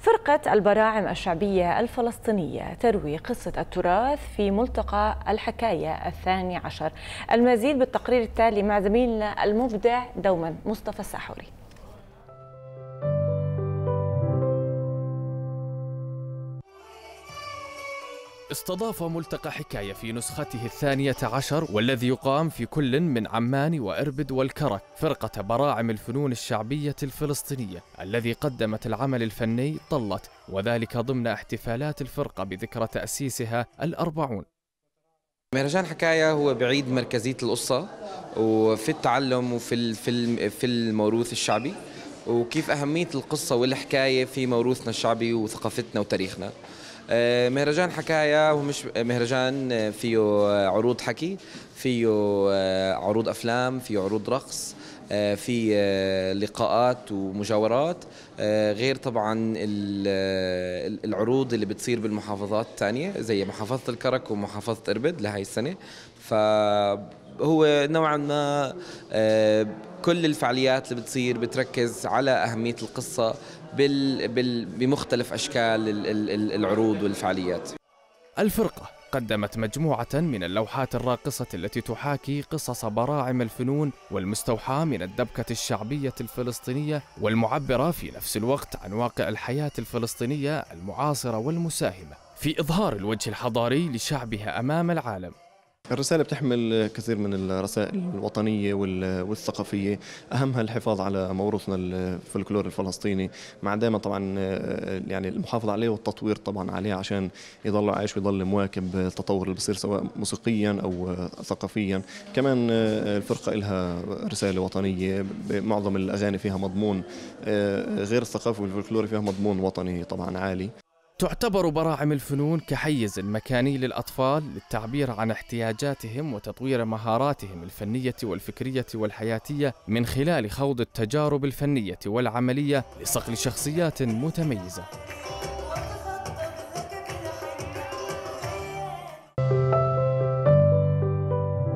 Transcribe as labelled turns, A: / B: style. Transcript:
A: فرقة البراعم الشعبية الفلسطينية تروي قصة التراث في ملتقى الحكاية الثاني عشر المزيد بالتقرير التالي مع زميلنا المبدع دوما مصطفى الساحوري
B: استضاف ملتقى حكاية في نسخته الثانية عشر والذي يقام في كل من عمان وإربد والكرك فرقة براعم الفنون الشعبية الفلسطينية الذي قدمت العمل الفني طلت وذلك ضمن احتفالات الفرقة بذكرى تأسيسها الأربعون
A: مهرجان حكاية هو بعيد مركزية القصة وفي التعلم وفي في الموروث الشعبي وكيف أهمية القصة والحكاية في موروثنا الشعبي وثقافتنا وتاريخنا آه، مهرجان حكاية ومش آه، مهرجان آه، فيه عروض حكي فيه عروض أفلام فيه عروض رقص آه، في آه، لقاءات ومجاورات آه، غير طبعا العروض اللي بتصير بالمحافظات الثانية زي محافظة الكرك ومحافظة إربد لهي السنة فهو نوعا ما كل الفعاليات اللي بتصير بتركز على أهمية القصة بمختلف أشكال العروض والفعاليات الفرقة قدمت
B: مجموعة من اللوحات الراقصة التي تحاكي قصص براعم الفنون والمستوحاة من الدبكة الشعبية الفلسطينية والمعبرة في نفس الوقت عن واقع الحياة الفلسطينية المعاصرة والمساهمة في إظهار الوجه الحضاري لشعبها أمام العالم
C: الرسالة بتحمل كثير من الرسائل الوطنية والثقافية أهمها الحفاظ على موروثنا الفلكلور الفلسطيني مع دائما طبعا آه، يعني المحافظة عليه والتطوير طبعا عليه عشان يضل عايش ويضل مواكب التطور اللي بصير سواء موسيقيا أو ثقافيا كمان آه، الفرقة لها رسالة وطنية معظم الأغاني فيها مضمون آه، غير الثقافي والفلكلوري فيها مضمون وطني طبعا عالي تعتبر براعم الفنون كحيز مكاني للأطفال
B: للتعبير عن احتياجاتهم وتطوير مهاراتهم الفنية والفكرية والحياتية من خلال خوض التجارب الفنية والعملية لصقل شخصيات متميزة